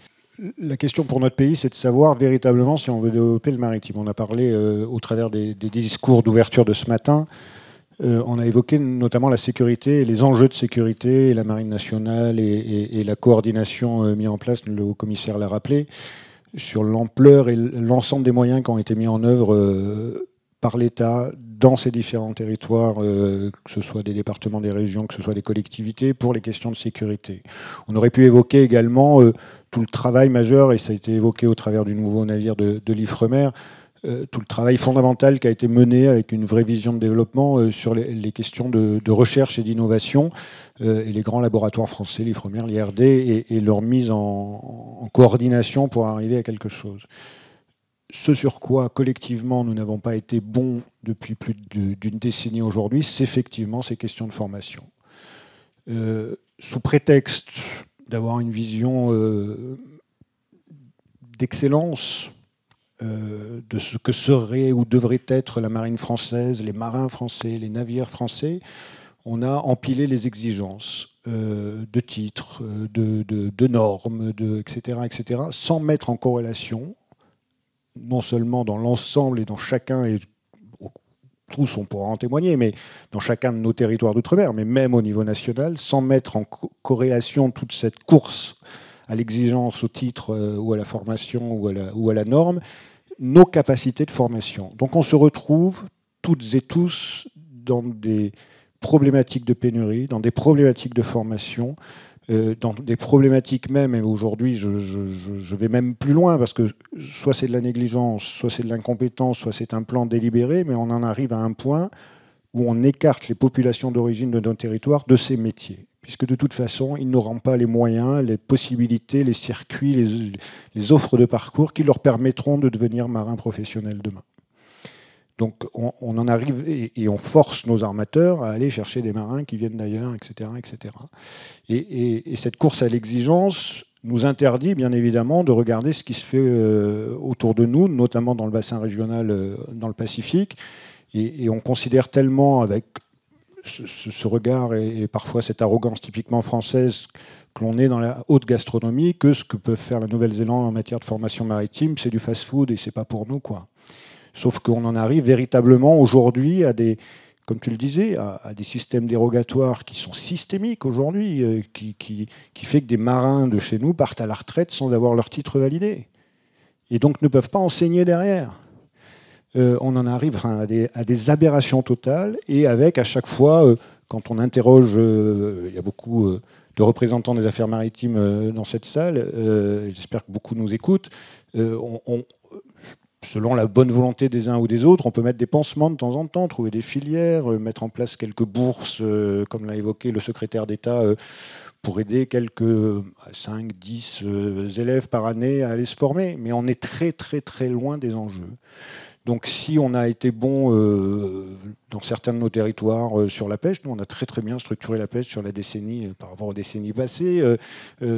la question pour notre pays, c'est de savoir véritablement si on veut développer le maritime. On a parlé euh, au travers des, discours d'ouverture de ce matin. Euh, on a évoqué notamment la sécurité et les enjeux de sécurité, la marine nationale et, la coordination mise en place, le haut commissaire l'a rappelé, sur l'ampleur et l'ensemble des moyens qui ont été mis en œuvre par l'État, dans ces différents territoires, euh, que ce soit des départements, des régions, que ce soit des collectivités, pour les questions de sécurité. On aurait pu évoquer également euh, tout le travail majeur, et ça a été évoqué au travers du nouveau navire de, l'Ifremer, euh, tout le travail fondamental qui a été mené avec une vraie vision de développement sur les, questions de, recherche et d'innovation, et les grands laboratoires français, l'Ifremer, l'IRD, et, leur mise en coordination pour arriver à quelque chose ce sur quoi collectivement nous n'avons pas été bons depuis plus d'une décennie aujourd'hui, c'est effectivement ces questions de formation. Euh, sous prétexte d'avoir une vision euh, d'excellence euh, de ce que serait ou devrait être la marine française, les marins français, les navires français, on a empilé les exigences de titres, de, normes, etc., etc., sans mettre en corrélation non seulement dans l'ensemble et dans chacun, et tous on pourra en témoigner, mais dans chacun de nos territoires d'outre-mer, mais même au niveau national, sans mettre en corrélation toute cette course à l'exigence au titre euh, ou à la formation ou à la norme, nos capacités de formation. Donc on se retrouve toutes et tous dans des problématiques de pénurie, dans des problématiques de formation, euh, dans des problématiques même, et aujourd'hui je, vais même plus loin, parce que soit c'est de la négligence, soit c'est de l'incompétence, soit c'est un plan délibéré, mais on en arrive à un point où on écarte les populations d'origine de nos territoires de ces métiers. Puisque de toute façon, ils n'auront pas les moyens, les possibilités, les circuits, les offres de parcours qui leur permettront de devenir marins professionnels demain. Donc on, en arrive et, on force nos armateurs à aller chercher des marins qui viennent d'ailleurs, etc. etc. Et, cette course à l'exigence nous interdit bien évidemment de regarder ce qui se fait euh, autour de nous, notamment dans le bassin régional, euh, dans le Pacifique. Et, on considère tellement avec ce, ce regard et, parfois cette arrogance typiquement française que l'on est dans la haute gastronomie que ce que peut faire la Nouvelle-Zélande en matière de formation maritime, c'est du fast-food et c'est pas pour nous quoi. Sauf qu'on en arrive véritablement aujourd'hui à des, comme tu le disais, à, des systèmes dérogatoires qui sont systémiques aujourd'hui, euh, qui, qui, fait que des marins de chez nous partent à la retraite sans avoir leur titre validé. Et donc ne peuvent pas enseigner derrière. Euh, on en arrive à, des, aberrations totales et avec à chaque fois, euh, quand on interroge, il y a beaucoup de représentants des affaires maritimes dans cette salle, j'espère que beaucoup nous écoutent, on, selon la bonne volonté des uns ou des autres, on peut mettre des pansements de temps en temps, trouver des filières, euh, mettre en place quelques bourses, euh, comme l'a évoqué le secrétaire d'État, euh, pour aider quelques 5, 10 élèves par année à aller se former. Mais on est très, très, très loin des enjeux. Donc si on a été bon euh, dans certains de nos territoires euh, sur la pêche, nous on a très très bien structuré la pêche sur la décennie euh, par rapport aux décennies passées,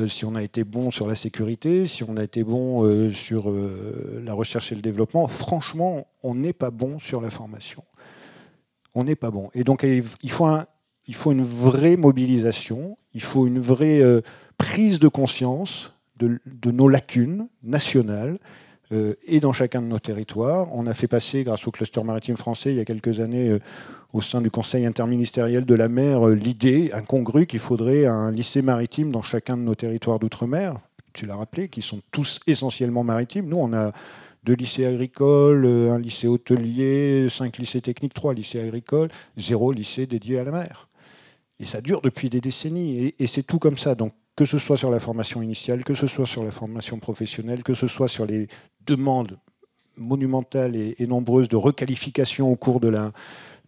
si on a été bon sur la sécurité, si on a été bon sur la recherche et le développement, franchement on n'est pas bon sur la formation. On n'est pas bon. Et donc il faut, une vraie mobilisation, il faut une vraie prise de conscience de, de nos lacunes nationales euh, et dans chacun de nos territoires. On a fait passer, grâce au cluster maritime français, il y a quelques années, euh, au sein du Conseil interministériel de la mer, euh, l'idée incongrue qu'il faudrait un lycée maritime dans chacun de nos territoires d'outre-mer. Tu l'as rappelé, qui sont tous essentiellement maritimes. Nous, on a deux lycées agricoles, un lycée hôtelier, cinq lycées techniques, trois lycées agricoles, zéro lycée dédié à la mer. Et ça dure depuis des décennies, et, et c'est tout comme ça. Donc que ce soit sur la formation initiale, que ce soit sur la formation professionnelle, que ce soit sur les demandes monumentales et, nombreuses de requalification au cours de la,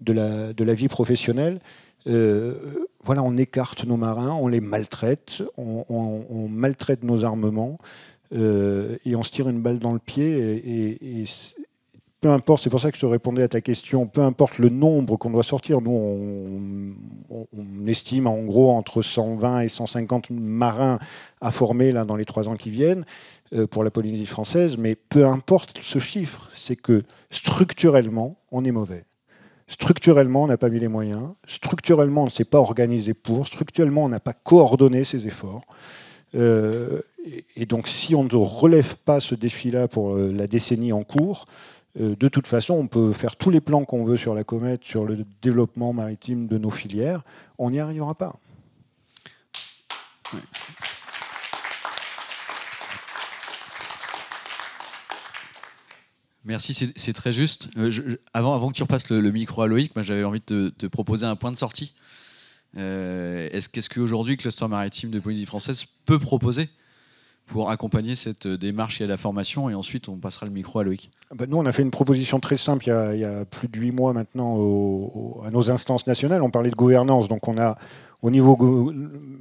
de de la vie professionnelle. Euh, voilà, on écarte nos marins, on les maltraite, on, maltraite nos armements euh, et on se tire une balle dans le pied. et, peu importe, c'est pour ça que je te répondais à ta question, peu importe le nombre qu'on doit sortir, nous, on, estime en gros entre 120 et 150 marins à former là, dans les trois ans qui viennent euh, pour la Polynésie française, mais peu importe ce chiffre, c'est que structurellement, on est mauvais. Structurellement, on n'a pas mis les moyens. Structurellement, on ne s'est pas organisé pour. Structurellement, on n'a pas coordonné ses efforts. Euh, et donc, si on ne relève pas ce défi-là pour euh, la décennie en cours, euh, de toute façon, on peut faire tous les plans qu'on veut sur la comète, sur le développement maritime de nos filières, on n'y arrivera pas. Merci, c'est très juste. Euh, avant, avant que tu repasses le, micro à Loïc, j'avais envie de te, proposer un point de sortie. Euh, est-ce qu'aujourd'hui, Cluster Maritime de Polynésie Française peut proposer pour accompagner cette euh, démarche et la formation. Et ensuite, on passera le micro à Loïc. Ah bah, nous, on a fait une proposition très simple il y a, plus de huit mois maintenant à nos instances nationales. On parlait de gouvernance. Donc, on a, au niveau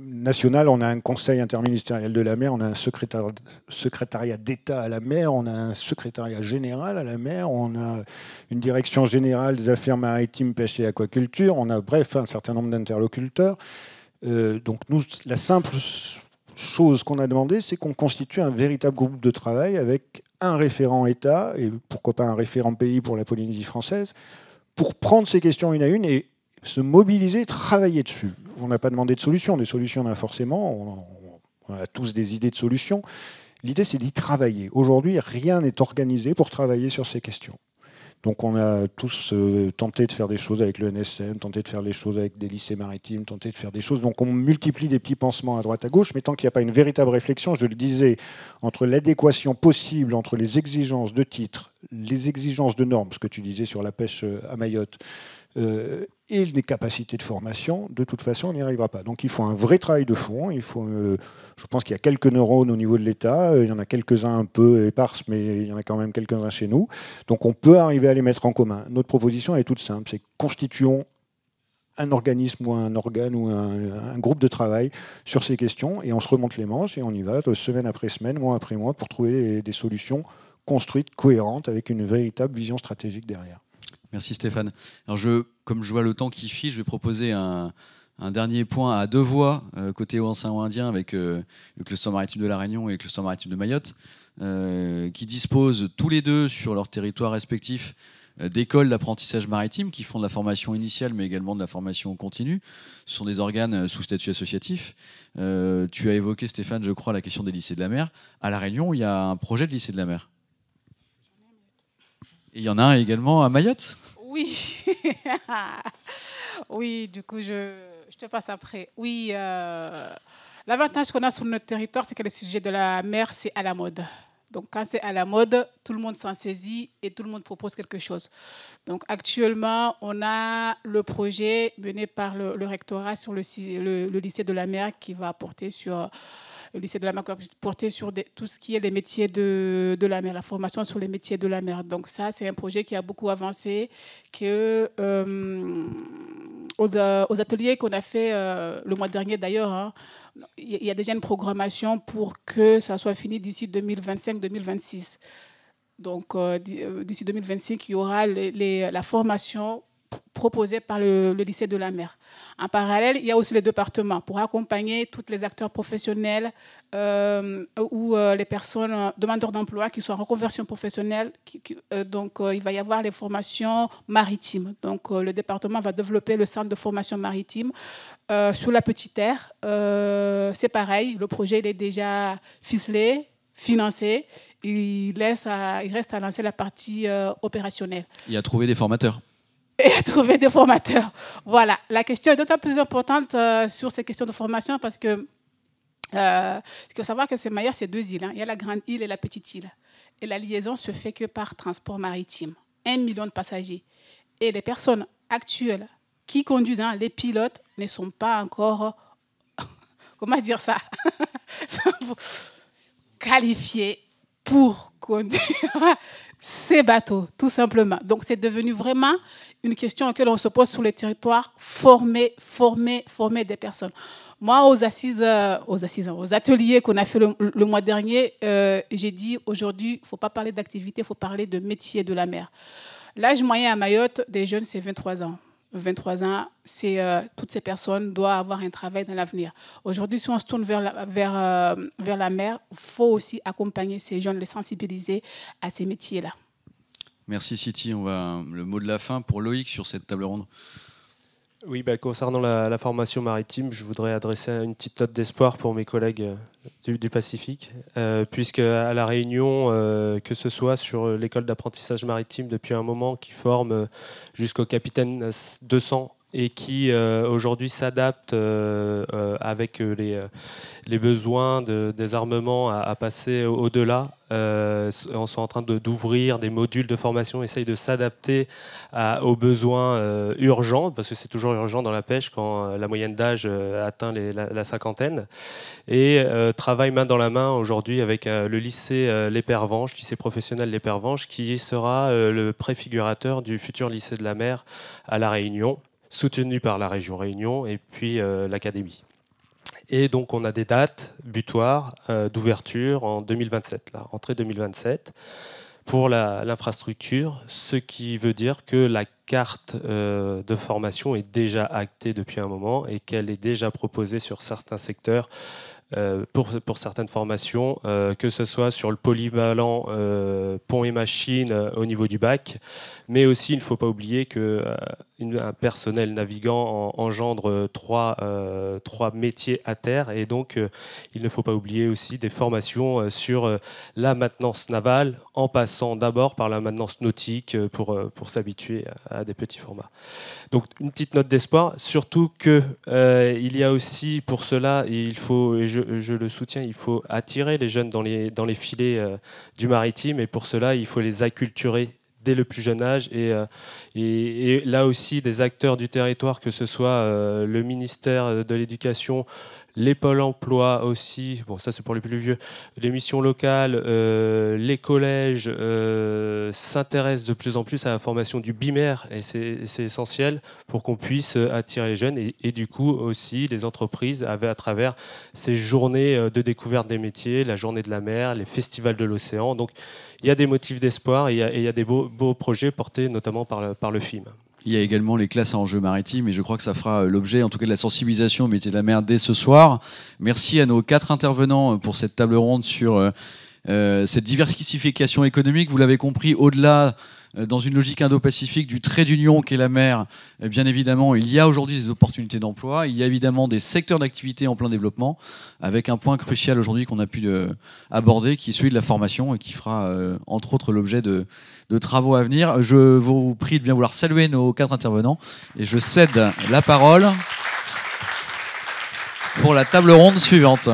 national, on a un conseil interministériel de la mer, on a un secrétariat, secrétariat d'État à la mer, on a un secrétariat général à la mer, on a une direction générale des affaires maritimes, pêche et aquaculture, on a bref un certain nombre d'interlocuteurs. Euh, donc nous, la simple chose qu'on a demandé, c'est qu'on constitue un véritable groupe de travail avec un référent État, et pourquoi pas un référent pays pour la Polynésie française, pour prendre ces questions une à une et se mobiliser, travailler dessus. On n'a pas demandé de solution, des solutions ben, on a forcément, on a tous des idées de solutions. L'idée, c'est d'y travailler. Aujourd'hui, rien n'est organisé pour travailler sur ces questions. Donc on a tous euh, tenté de faire des choses avec le NSM, tenté de faire des choses avec des lycées maritimes, tenté de faire des choses. Donc on multiplie des petits pansements à droite à gauche, mais tant qu'il n'y a pas une véritable réflexion, je le disais, entre l'adéquation possible entre les exigences de titres, les exigences de normes, ce que tu disais sur la pêche euh, à Mayotte, euh, et les capacités de formation, de toute façon, on n'y arrivera pas. Donc il faut un vrai travail de fond. Il faut, euh, je pense qu'il y a quelques neurones au niveau de l'État. Euh, il y en a quelques-uns un peu éparses, mais il y en a quand même quelques-uns chez nous. Donc on peut arriver à les mettre en commun. Notre proposition, est toute simple. C'est constituons un organisme ou un organe ou un, groupe de travail sur ces questions et on se remonte les manches et on y va semaine après semaine, mois après mois pour trouver des solutions construites, cohérentes, avec une véritable vision stratégique derrière. Merci Stéphane. Alors je, comme je vois le temps qui file, je vais proposer un, dernier point à deux voix euh, côté océan Indien euh, avec le cluster maritime de la Réunion et le cluster maritime de Mayotte, euh, qui disposent tous les deux sur leur territoire respectif d'écoles d'apprentissage maritime qui font de la formation initiale mais également de la formation continue. Ce sont des organes sous statut associatif. tu as évoqué Stéphane, je crois, la question des lycées de la mer. À la Réunion, il y a un projet de lycée de la mer il y en a un également à Mayotte Oui. oui, du coup, je, je, te passe après. Oui, euh, l'avantage qu'on a sur notre territoire, c'est que le sujet de la mer, c'est à la mode. Donc, quand c'est à la mode, tout le monde s'en saisit et tout le monde propose quelque chose. Donc, actuellement, on a le projet mené par le, rectorat sur le, le, lycée de la mer qui va porter sur le lycée de la mer porté sur des, tout ce qui est les métiers de, de, la mer, la formation sur les métiers de la mer. Donc ça, c'est un projet qui a beaucoup avancé, que euh, euh, aux, ateliers qu'on a fait euh, le mois dernier d'ailleurs. Hein, il y a déjà une programmation pour que ça soit fini d'ici 2025-2026. Donc, d'ici 2025, il y aura la formation proposé par le, lycée de la mer. En parallèle, il y a aussi le département pour accompagner tous les acteurs professionnels euh, ou euh, les personnes euh, demandeurs d'emploi qui sont en reconversion professionnelle. donc, il va y avoir les formations maritimes. Donc, le département va développer le centre de formation maritime sous la petite terre. C'est pareil, le projet est déjà ficelé, financé. Il, laisse il reste à lancer la partie opérationnelle. Il a trouvé des formateurs et à trouver des formateurs. Voilà, la question est d'autant plus importante euh, sur ces questions de formation parce que euh, il faut savoir que c'est Maillard, c'est deux îles. Hein. Il y a la grande île et la petite île. Et la liaison se fait que par transport maritime. Un million de passagers. Et les personnes actuelles qui conduisent, hein, les pilotes, ne sont pas encore, comment dire ça, qualifiés pour conduire ces bateaux, tout simplement. Donc c'est devenu vraiment une question à laquelle on se pose sur les territoires, former, former, former des personnes. Moi, aux assises, euh, aux, assises, aux ateliers qu'on a fait le, mois dernier, euh, j'ai dit aujourd'hui, il ne faut pas parler d'activité, il faut parler de métier de la mer. L'âge moyen à Mayotte des jeunes, c'est 23 ans. 23 ans, c'est euh, toutes ces personnes doivent avoir un travail dans l'avenir. Aujourd'hui, si on se tourne vers la, vers, euh, la mer, il faut aussi accompagner ces jeunes, les sensibiliser à ces métiers-là. Merci City. On va le mot de la fin pour Loïc sur cette table ronde. Oui, bah, concernant la, formation maritime, je voudrais adresser une petite note d'espoir pour mes collègues euh, du, Pacifique, euh, puisque à La Réunion, euh, que ce soit sur l'école d'apprentissage maritime depuis un moment qui forme jusqu'au capitaine 200 et qui euh, aujourd'hui s'adapte euh, euh, avec les, besoins des armements à, passer au-delà. on sont en train d'ouvrir des modules de formation, essaye de s'adapter aux besoins urgents, parce que c'est toujours urgent dans la pêche quand la moyenne d'âge atteint la, cinquantaine, et travaille main dans la main aujourd'hui avec le lycée L'Épervenche, lycée professionnel l'Épervanche, qui sera le préfigurateur du futur lycée de la mer à La Réunion soutenu par la région Réunion et puis euh, l'Académie. Et donc on a des dates butoirs euh, d'ouverture en 2027, la rentrée 2027, pour l'infrastructure, ce qui veut dire que la carte euh, de formation est déjà actée depuis un moment et qu'elle est déjà proposée sur certains secteurs. Pour, pour, certaines formations, que ce soit sur le polyvalent pont et machine au niveau du bac, mais aussi il ne faut pas oublier que un personnel navigant engendre euh, trois, euh, trois, métiers à terre et donc euh, il ne faut pas oublier aussi des formations sur la maintenance navale en passant d'abord par la maintenance nautique pour, pour s'habituer à, des petits formats. Donc une petite note d'espoir, surtout que il y a aussi pour cela, il faut, et je, je, le soutiens, il faut attirer les jeunes dans les, dans les filets du maritime et pour cela il faut les acculturer le plus jeune âge. Et, euh, et, et là aussi, des acteurs du territoire, que ce soit euh, le ministère de l'Éducation, les pôles emploi aussi, bon ça c'est pour les plus vieux, les missions locales, euh, les collèges euh, s'intéressent de plus en plus à la formation du bimaire et c'est essentiel pour qu'on puisse euh, attirer les jeunes et, du coup aussi les entreprises avaient à travers ces journées de découverte des métiers, la journée de la mer, les festivals de l'océan. Donc il y a des motifs d'espoir et il y, a, des beaux, projets portés notamment par par le film. Il y a également les classes à enjeux maritimes et je crois que ça fera euh, l'objet, en tout cas, de la sensibilisation au métier de la mer dès ce soir. Merci à nos quatre intervenants euh, pour cette table ronde sur euh, cette diversification économique. Vous l'avez compris, au-delà dans une logique indo-pacifique du trait d'union qu'est la mer, bien évidemment, il y a aujourd'hui des opportunités d'emploi, il y a évidemment des secteurs d'activité en plein développement, avec un point crucial aujourd'hui qu'on a pu aborder, qui est celui de la formation et qui fera, entre autres, l'objet de, de travaux à venir. Je vous prie de bien vouloir saluer nos quatre intervenants et je cède la parole pour la table ronde suivante.